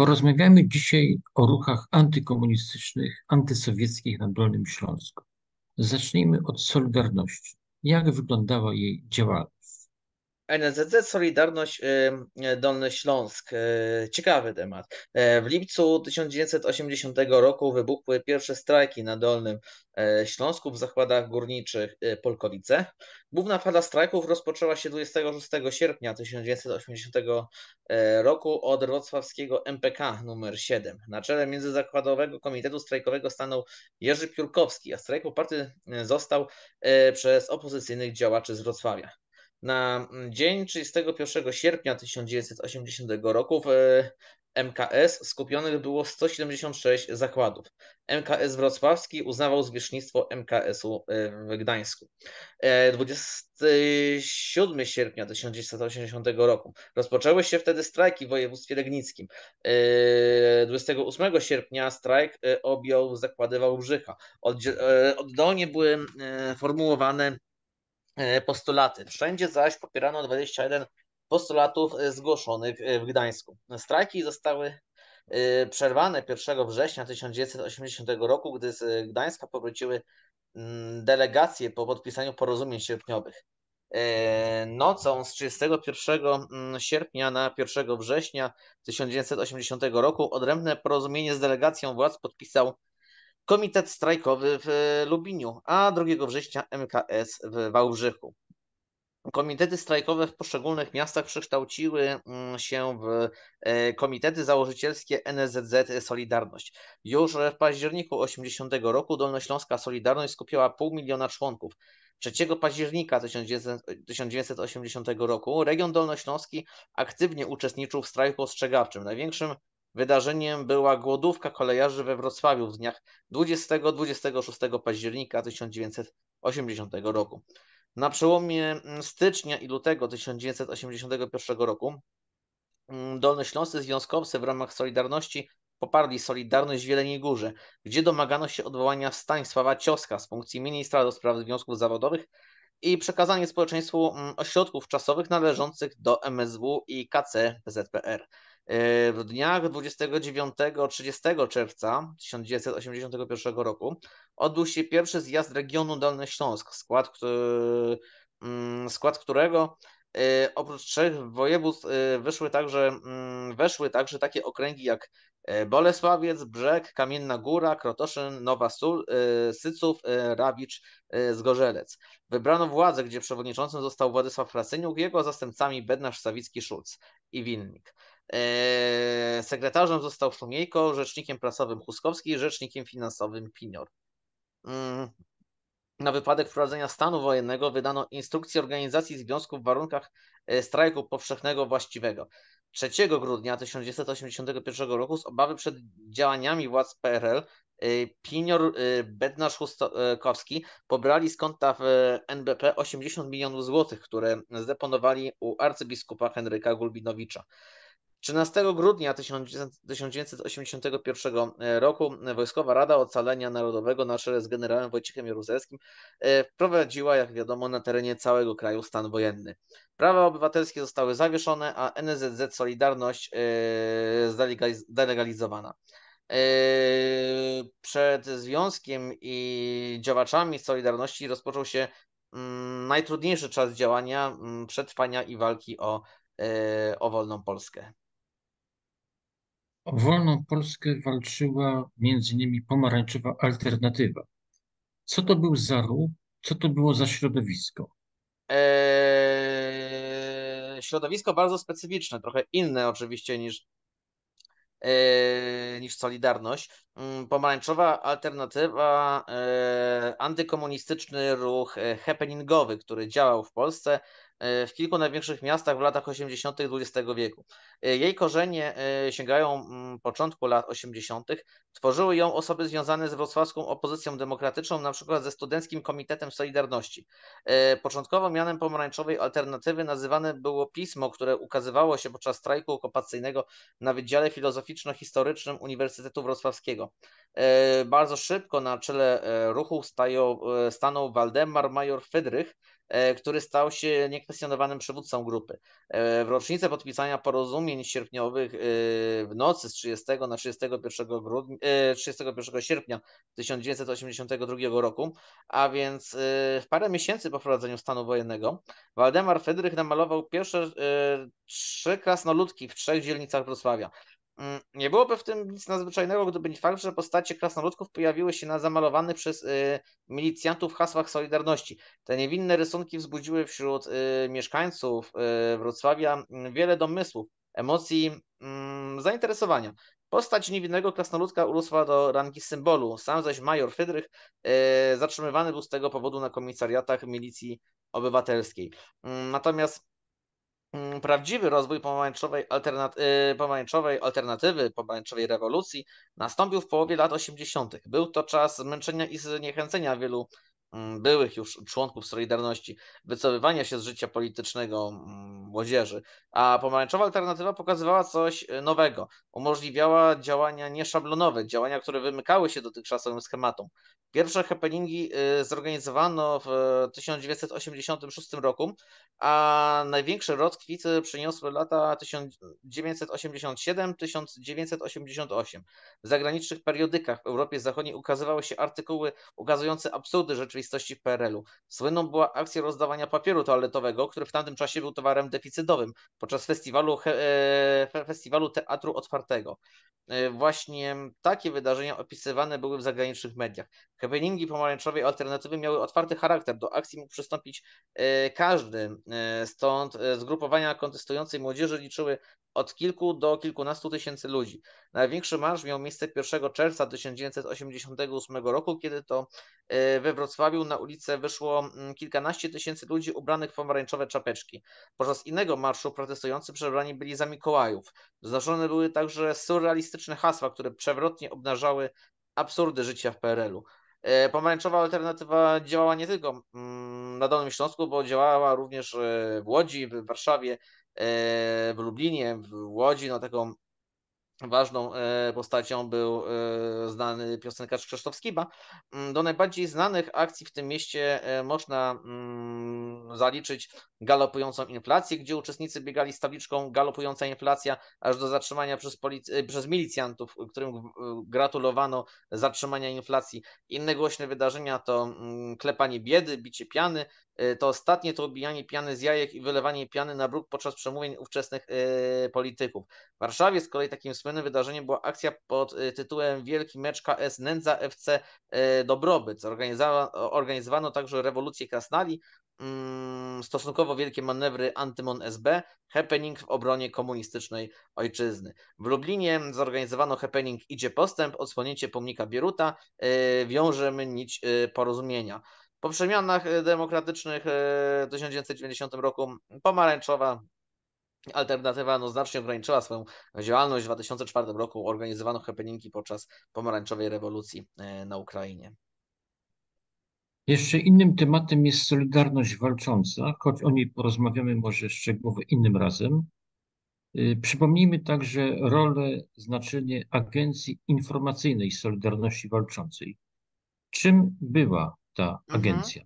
Porozmawiamy dzisiaj o ruchach antykomunistycznych, antysowieckich na Dolnym Śląsku. Zacznijmy od Solidarności. Jak wyglądała jej działalność? NZZ Solidarność y, y, Dolny Śląsk. Y, ciekawy temat. W lipcu 1980 roku wybuchły pierwsze strajki na Dolnym Śląsku w zakładach górniczych Polkowice. Główna fala strajków rozpoczęła się 26 sierpnia 1980 roku od wrocławskiego MPK numer 7. Na czele Międzyzakładowego Komitetu Strajkowego stanął Jerzy Piórkowski, a strajk oparty został przez opozycyjnych działaczy z Wrocławia. Na mm, dzień 31 sierpnia 1980 roku w e, MKS skupionych było 176 zakładów. MKS Wrocławski uznawał zwierzchnictwo MKS-u e, w Gdańsku. 27 e, sierpnia 1980 roku rozpoczęły się wtedy strajki w województwie legnickim. 28 sierpnia strajk objął zakłady Wałbrzycha. Oddolnie były formułowane E, postulaty. Wszędzie zaś popierano 21 postulatów e, zgłoszonych e, w Gdańsku. Strajki zostały przerwane 1 września 1980 roku, gdy z Gdańska powróciły mm, delegacje po podpisaniu porozumień sierpniowych. Nocą z 31 mm, sierpnia na 1 września 1980 roku odrębne porozumienie z delegacją władz podpisał Komitet Strajkowy w e, Lubiniu, a 2 września MKS w Wałbrzychu. Komitety strajkowe w poszczególnych miastach przekształciły mm, się w e, komitety założycielskie NZZ Solidarność. Już w październiku 80 roku Dolnośląska Solidarność skupiała pół miliona członków. 3 października 1980 roku region dolnośląski aktywnie uczestniczył w strajku ostrzegawczym. Największym Wydarzeniem była głodówka kolejarzy we Wrocławiu w dniach 20-26 października 1980 roku. Na przełomie mm, stycznia i lutego 1981 roku mm, dolnośląscy związkowcy w ramach Solidarności poparli Solidarność w Wieleniej Górze, gdzie domagano się odwołania Stanisława Cioska z funkcji ministra do spraw związków zawodowych i przekazanie społeczeństwu mm, ośrodków czasowych należących do MSW i KC PZPR. W dniach 29-30 czerwca 1981 roku odbył się pierwszy zjazd regionu Dolny Śląsk, skład, który, mm, skład którego y, oprócz trzech województw y, wyszły także, mm, weszły także takie okręgi jak y, Bolesławiec, Brzeg, Kamienna Góra, Krotoszyn, Nowa Sól, Syców, Rawicz, Zgorzelec. Wybrano władzę, gdzie przewodniczącym został Władysław Frasyniuk, jego zastępcami Bednarz, Sawicki, Szulc i Winnik. Eee, sekretarzem został Szumiejko, rzecznikiem prasowym Huskowski, rzecznikiem finansowym Pinior. Mm. Na wypadek wprowadzenia stanu wojennego wydano instrukcję organizacji związków w warunkach e, strajku powszechnego właściwego. 3 grudnia 1981 roku z obawy przed działaniami władz PRL e, Pinior e, Bednarz Huskowski pobrali z konta w NBP 80 milionów złotych, które zdeponowali u arcybiskupa Henryka Gulbinowicza. 13 grudnia 1981 e, roku Wojskowa Rada Ocalenia Narodowego na czele z generałem Wojciechem Jaruzelskim e, wprowadziła, jak wiadomo, na terenie całego kraju stan wojenny. Prawa obywatelskie zostały zawieszone, a NZZ Solidarność e, zdelegalizowana. Przed związkiem i działaczami Solidarności rozpoczął się mm, najtrudniejszy czas działania, mm, przetrwania i walki o, o wolną Polskę. O wolną Polskę walczyła między innymi pomarańczowa alternatywa. Co to był za ruch? Co to było za środowisko? Eee, środowisko bardzo specyficzne, trochę inne oczywiście niż, eee, niż Solidarność. Mm, pomarańczowa alternatywa, eee, antykomunistyczny ruch e, happeningowy, który działał w Polsce E, w kilku największych miastach w latach 80. XX wieku. E, jej korzenie e, sięgają mm, początku lat 80. Tworzyły ją osoby związane z wrocławską opozycją demokratyczną, na przykład ze Studenckim Komitetem Solidarności. Początkowo mianem pomarańczowej alternatywy nazywane było pismo, które ukazywało się podczas strajku okupacyjnego na Wydziale Filozoficzno-Historycznym Uniwersytetu Wrocławskiego. Bardzo szybko na czele ruchu stają, stanął Waldemar Major Fydrych, E, który stał się niekwestionowanym przywódcą grupy. E, w rocznicę podpisania porozumień sierpniowych e, w nocy z 30 na 31, grudnia, 31 sierpnia 1982 roku, a więc w parę miesięcy po wprowadzeniu stanu wojennego, Waldemar Fedrych namalował pierwsze trzy krasnoludki w trzech dzielnicach Wrocławia. Mm, nie byłoby w tym nic nadzwyczajnego, gdyby nie fakt, że postacie krasnoludków pojawiły się na zamalowanych przez y, milicjantów hasłach Solidarności. Te niewinne rysunki wzbudziły wśród y, mieszkańców y, Wrocławia mm, wiele domysłów, emocji, mm, zainteresowania. Postać niewinnego krasnoludka urosła do rangi symbolu. Sam zaś major Fydrych y, zatrzymywany był z tego powodu na komisariatach milicji obywatelskiej. Natomiast Mm, prawdziwy rozwój pomarańczowej, alternaty pomarańczowej alternatywy, pomarańczowej rewolucji nastąpił w połowie lat 80. Był to czas męczenia i zniechęcenia wielu Mm, byłych już członków Solidarności, wycofywania się z życia politycznego mm, młodzieży, a pomarańczowa alternatywa pokazywała coś e, nowego, umożliwiała działania nieszablonowe, działania, które wymykały się dotychczasowym schematom. Pierwsze happeningi e, zorganizowano w 1986 e, roku, a największe rozkwit przyniosły lata 1987-1988. W zagranicznych periodykach w Europie Zachodniej ukazywały się artykuły ukazujące absurdy rzeczywistości rzeczywistości w PRL-u. Słynną była akcja rozdawania papieru toaletowego, który w tamtym czasie był towarem deficytowym podczas festiwalu, e, festiwalu Teatru Otwartego. E, właśnie takie wydarzenia opisywane były w zagranicznych mediach. Happeningi pomarańczowej alternatywy miały otwarty charakter. Do akcji mógł przystąpić e, każdy. Stąd zgrupowania kontestującej młodzieży liczyły od kilku do kilkunastu tysięcy ludzi. Największy marsz miał miejsce 1 czerwca 1988 roku, kiedy to e, we Wrocławiu na ulicę wyszło mm, kilkanaście tysięcy ludzi ubranych w pomarańczowe czapeczki. Podczas innego marszu protestujący przebrani byli za Mikołajów. Znoszone były także surrealistyczne hasła, które przewrotnie obnażały absurdy życia w PRL-u. E, pomarańczowa alternatywa działała nie tylko mm, na Dolnym Śląsku, bo działała również e, w Łodzi, w Warszawie, E, w Lublinie, w Łodzi, no taką ważną e, postacią był e, znany piosenkarz Krzysztof Skiba. Mm, do najbardziej znanych akcji w tym mieście e, można mm, zaliczyć galopującą inflację, gdzie uczestnicy biegali z tabliczką galopująca inflacja aż do zatrzymania przez, polic- przez milicjantów, którym gratulowano zatrzymania inflacji. Inne głośne wydarzenia to mm, klepanie biedy, bicie piany, to ostatnie to ubijanie piany z jajek i wylewanie piany na bruk podczas przemówień ówczesnych polityków. W Warszawie z kolei takim słynnym wydarzenie była akcja pod y, tytułem Wielki Mecz KS Nędza FC y, Dobrobyt. Organizowano także rewolucję Krasnali, mm, stosunkowo wielkie manewry Antymon SB, happening w obronie komunistycznej ojczyzny. W Lublinie zorganizowano happening Idzie Postęp, odsłonięcie pomnika Bieruta, y, wiążemy nić porozumienia. Po przemianach demokratycznych w 1990 roku pomarańczowa Alternatywa no, znacznie ograniczyła swoją działalność. W 2004 roku organizowano happeningi podczas pomarańczowej rewolucji e, na Ukrainie. Jeszcze innym tematem jest Solidarność Walcząca, choć o niej porozmawiamy może szczegółowo innym razem. E, przypomnijmy także rolę, znaczenie Agencji Informacyjnej Solidarności Walczącej. Czym była ta mhm. agencja?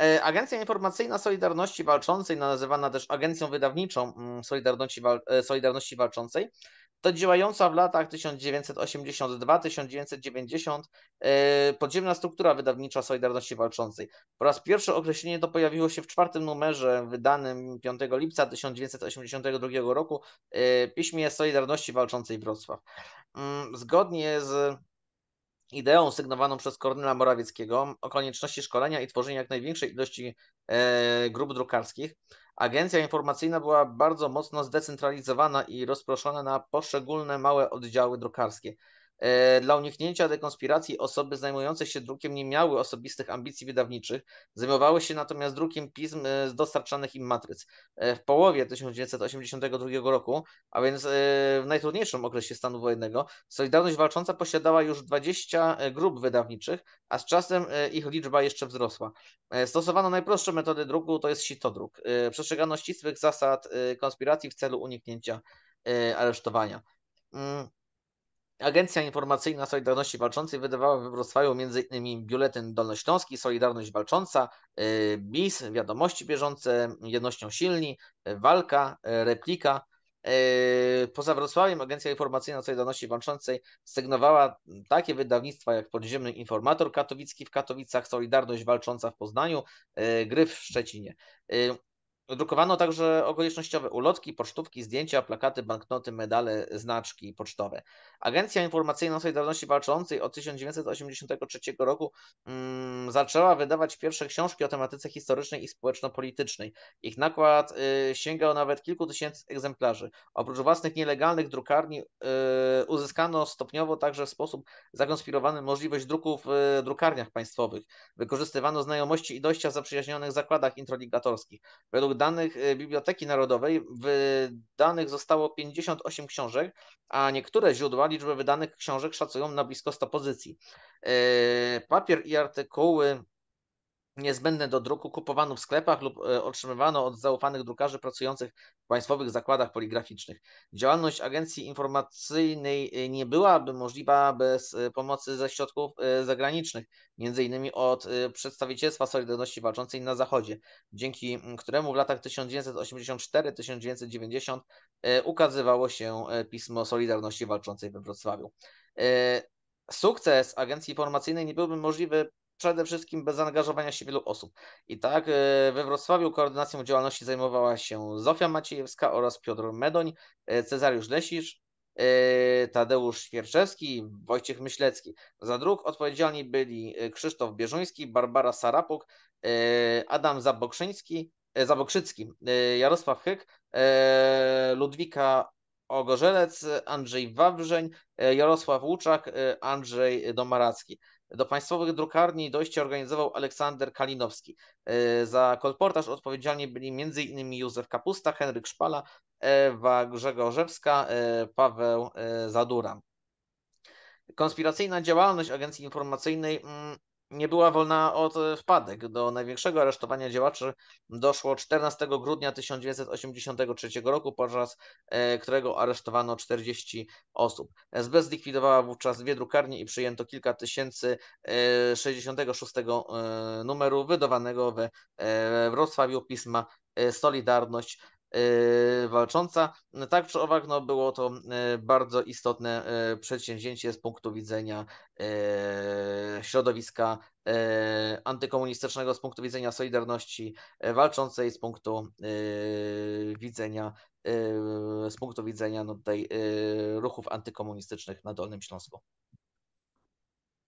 E, Agencja Informacyjna Solidarności Walczącej, nazywana też Agencją Wydawniczą mm, Solidarności, Wal e, Solidarności Walczącej, to działająca w latach 1982-1990 e, podziemna struktura wydawnicza Solidarności Walczącej. Po raz pierwszy określenie to pojawiło się w czwartym numerze wydanym 5 lipca 1982 roku piśmie Solidarności Walczącej Wrocław. Mm, zgodnie z ideą sygnowaną przez Kornela Morawieckiego o konieczności szkolenia i tworzenia jak największej ilości e, grup drukarskich, agencja informacyjna była bardzo mocno zdecentralizowana i rozproszona na poszczególne małe oddziały drukarskie. E, dla uniknięcia dekonspiracji osoby zajmujące się drukiem nie miały osobistych ambicji wydawniczych, zajmowały się natomiast drukiem pism e, z dostarczanych im matryc. E, w połowie 1982 roku, a więc w najtrudniejszym okresie stanu wojennego, Solidarność Walcząca posiadała już 20 grup wydawniczych, a z czasem ich liczba jeszcze wzrosła. Stosowano najprostsze metody druku, to jest sitodruk. Przestrzegano ścisłych zasad konspiracji w celu uniknięcia aresztowania. Mm, Agencja Informacyjna Solidarności Walczącej wydawała we Wrocławiu m.in. biuletyn Dolnośląski, Solidarność Walcząca, y, BIS, Wiadomości Bieżące, Jednością Silni, y, Walka, y, Replika. Poza Wrocławiem Agencja Informacyjna Solidarności Walczącej sygnowała takie wydawnictwa jak Podziemny Informator Katowicki w Katowicach, Solidarność Walcząca w Poznaniu, Gryf w Szczecinie. Drukowano także okolicznościowe ulotki, pocztówki, zdjęcia, plakaty, banknoty, medale, znaczki pocztowe. Agencja Informacyjna Solidarności Walczącej od 1983 roku mm, zaczęła wydawać pierwsze książki o tematyce historycznej i społeczno-politycznej. Ich nakład y, sięgał nawet kilku tysięcy egzemplarzy. Oprócz własnych nielegalnych drukarni y, uzyskano stopniowo także w sposób zakonspirowany możliwość druków w drukarniach państwowych. Wykorzystywano znajomości i dojścia w zaprzyjaźnionych zakładach introligatorskich. Według danych e, Biblioteki Narodowej wydanych zostało 58 książek, a niektóre źródła liczbę wydanych książek szacują na blisko 100 pozycji. E, papier i artykuły niezbędne do druku kupowano w sklepach lub e, otrzymywano od zaufanych drukarzy pracujących w państwowych zakładach poligraficznych. Działalność agencji informacyjnej e, nie byłaby możliwa bez e, pomocy ze środków zagranicznych, m.in. od przedstawicielstwa Solidarności Walczącej na Zachodzie, dzięki któremu w latach 1984-1990 ukazywało się pismo Solidarności Walczącej we Wrocławiu. Sukces agencji informacyjnej nie byłby możliwy przede wszystkim bez zaangażowania się wielu osób. I tak y, we Wrocławiu koordynacją działalności zajmowała się Zofia Maciejewska oraz Piotr Medoń, y, Cezariusz Lesisz, y, Tadeusz Świerczewski, Wojciech Myślecki. Za druk odpowiedzialni byli Krzysztof Bieżuński, Barbara Sarapuk, Adam Zabokrzyński, Zabokrzycki, Jarosław Hyk, Ludwika Ogorzelec, Andrzej Wawrzeń, Jarosław Łuczak, Andrzej Domaracki. Do państwowych drukarni dojście organizował Aleksander Kalinowski. E, za kolportaż odpowiedzialni byli m.in. Józef Kapusta, Henryk Szpala, Ewa Grzegorzewska, e, Paweł e, Zadura. Konspiracyjna działalność agencji informacyjnej mm, nie była wolna od e, wpadek. Do największego aresztowania działaczy doszło 14 grudnia 1983 roku, podczas e, którego aresztowano 40 osób. SB zlikwidowała wówczas dwie drukarnie i przyjęto kilka tysięcy 66 e, numeru wydawanego we Wrocławiu pisma Solidarność Yy, walcząca. No tak czy owak, no, było to yy, bardzo istotne yy, przedsięwzięcie z punktu widzenia środowiska antykomunistycznego, z punktu widzenia Solidarności Walczącej, z punktu widzenia z punktu widzenia no, tej ruchów antykomunistycznych na Dolnym Śląsku.